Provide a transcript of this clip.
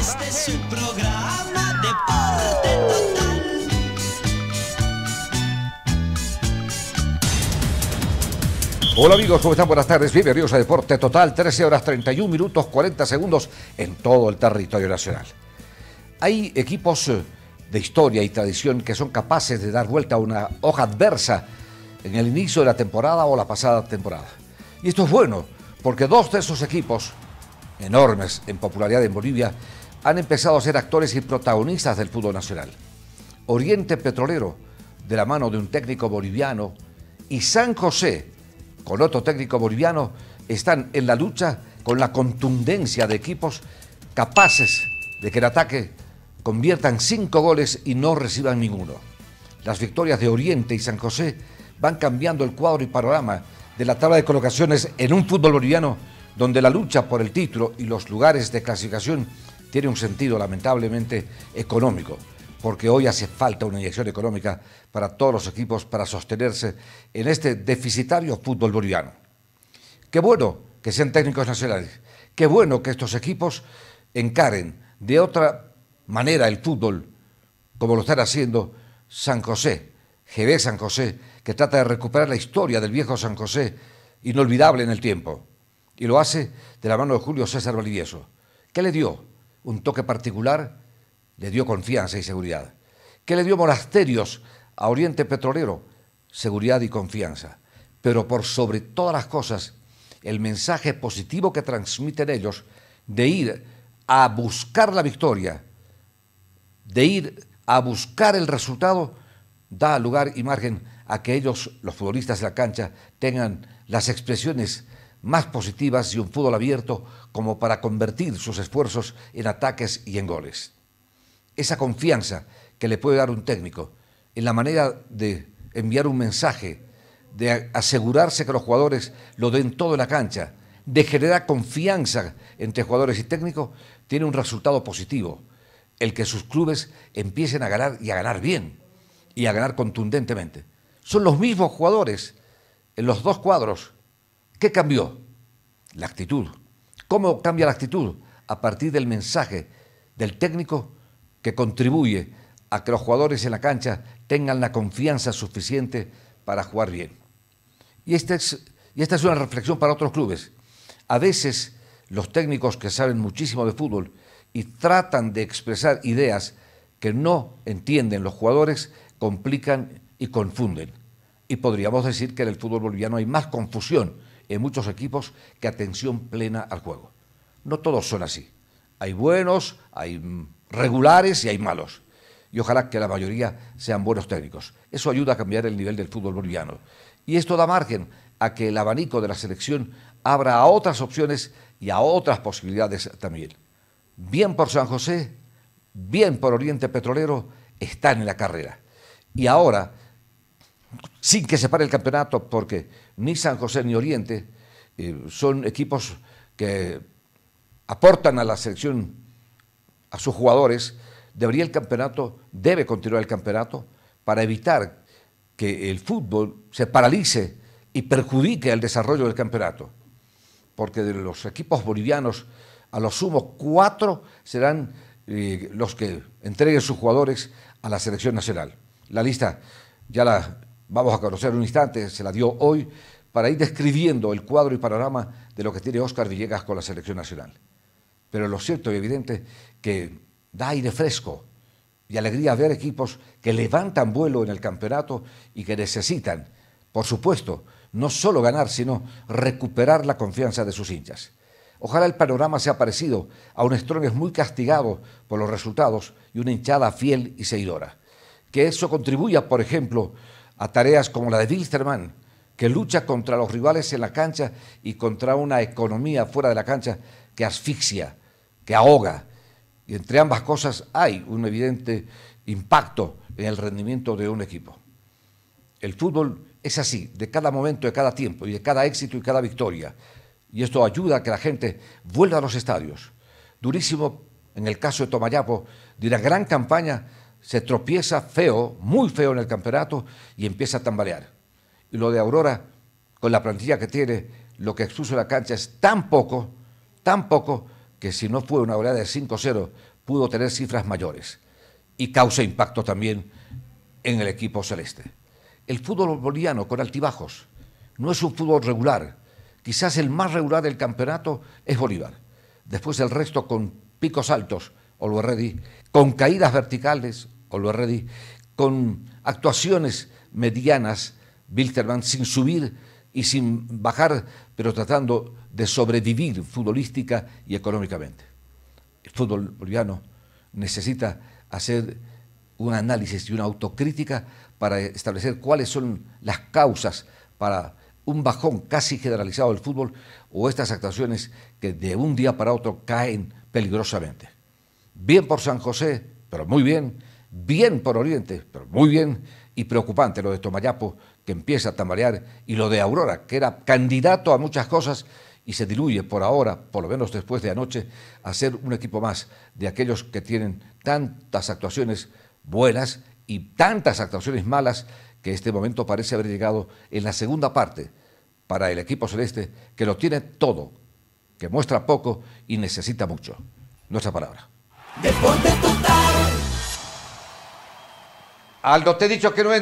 Este es su programa Deporte Total. Hola amigos, ¿cómo están? Buenas tardes, bienvenidos a Deporte Total, 13 horas 31 minutos 40 segundos en todo el territorio nacional. Hay equipos de historia y tradición que son capaces de dar vuelta a una hoja adversa en el inicio de la temporada o la pasada temporada. Y esto es bueno, porque dos de esos equipos enormes en popularidad en Bolivia han empezado a ser actores y protagonistas del fútbol nacional. Oriente Petrolero, de la mano de un técnico boliviano, y San José, con otro técnico boliviano, están en la lucha con la contundencia de equipos capaces de que el ataque conviertan cinco goles y no reciban ninguno. Las victorias de Oriente y San José van cambiando el cuadro y panorama de la tabla de colocaciones en un fútbol boliviano donde la lucha por el título y los lugares de clasificación tiene un sentido lamentablemente económico, porque hoy hace falta una inyección económica para todos los equipos para sostenerse en este deficitario fútbol boliviano. Qué bueno que sean técnicos nacionales, qué bueno que estos equipos encaren de otra manera el fútbol, como lo está haciendo San José, GB San José, que trata de recuperar la historia del viejo San José, inolvidable en el tiempo, y lo hace de la mano de Julio César Valdivieso. ¿Qué le dio? un toque particular, le dio confianza y seguridad. ¿Qué le dio Monasterios a Oriente Petrolero? Seguridad y confianza. Pero por sobre todas las cosas, el mensaje positivo que transmiten ellos de ir a buscar la victoria, de ir a buscar el resultado, da lugar y margen a que ellos, los futbolistas de la cancha, tengan las expresiones más positivas y un fútbol abierto como para convertir sus esfuerzos en ataques y en goles. Esa confianza que le puede dar un técnico en la manera de enviar un mensaje, de asegurarse que los jugadores lo den todo en la cancha, de generar confianza entre jugadores y técnicos, tiene un resultado positivo, el que sus clubes empiecen a ganar y a ganar bien y a ganar contundentemente. Son los mismos jugadores en los dos cuadros ¿Qué cambió? La actitud. ¿Cómo cambia la actitud? A partir del mensaje del técnico que contribuye a que los jugadores en la cancha tengan la confianza suficiente para jugar bien. Y esta es, y esta es una reflexión para otros clubes. A veces los técnicos que saben muchísimo de fútbol y tratan de expresar ideas que no entienden los jugadores, complican y confunden. Y podríamos decir que en el fútbol boliviano hay más confusión en muchos equipos que atención plena al juego. No todos son así. Hay buenos, hay mm, regulares y hay malos. Y ojalá que la mayoría sean buenos técnicos. Eso ayuda a cambiar el nivel del fútbol boliviano. Y esto da margen a que el abanico de la selección abra a otras opciones y a otras posibilidades también. Bien por San José, bien por Oriente Petrolero, están en la carrera. Y ahora sin que se pare el campeonato, porque ni San José ni Oriente eh, son equipos que aportan a la selección, a sus jugadores, debería el campeonato, debe continuar el campeonato para evitar que el fútbol se paralice y perjudique el desarrollo del campeonato. Porque de los equipos bolivianos, a lo sumo cuatro serán eh, los que entreguen sus jugadores a la selección nacional. La lista ya la vamos a conocer un instante, se la dio hoy, para ir describiendo el cuadro y panorama de lo que tiene Óscar Villegas con la selección nacional. Pero lo cierto y evidente que da aire fresco y alegría ver equipos que levantan vuelo en el campeonato y que necesitan, por supuesto, no solo ganar, sino recuperar la confianza de sus hinchas. Ojalá el panorama sea parecido a un es muy castigado por los resultados y una hinchada fiel y seguidora. Que eso contribuya, por ejemplo, a tareas como la de Wilstermann, que lucha contra los rivales en la cancha y contra una economía fuera de la cancha que asfixia, que ahoga. Y entre ambas cosas hay un evidente impacto en el rendimiento de un equipo. El fútbol es así, de cada momento, de cada tiempo, y de cada éxito y cada victoria. Y esto ayuda a que la gente vuelva a los estadios. Durísimo, en el caso de Tomayapo, de una gran campaña se tropieza feo, muy feo en el campeonato y empieza a tambalear. Y lo de Aurora, con la plantilla que tiene, lo que expuso la cancha es tan poco, tan poco, que si no fue una goleada de 5-0, pudo tener cifras mayores y causa impacto también en el equipo celeste. El fútbol boliviano con altibajos no es un fútbol regular. Quizás el más regular del campeonato es Bolívar. Después el resto con picos altos, Olverredi, con caídas verticales, o con actuaciones medianas, Wilterman sin subir y sin bajar, pero tratando de sobrevivir futbolística y económicamente. El fútbol boliviano necesita hacer un análisis y una autocrítica para establecer cuáles son las causas para un bajón casi generalizado del fútbol o estas actuaciones que de un día para otro caen peligrosamente. Bien por San José, pero muy bien bien por Oriente, pero muy bien, y preocupante lo de Tomayapo, que empieza a tambalear, y lo de Aurora, que era candidato a muchas cosas y se diluye por ahora, por lo menos después de anoche, a ser un equipo más de aquellos que tienen tantas actuaciones buenas y tantas actuaciones malas que este momento parece haber llegado en la segunda parte para el equipo celeste, que lo tiene todo, que muestra poco y necesita mucho. Nuestra palabra. Deporte total. Aldo, te he dicho que no es.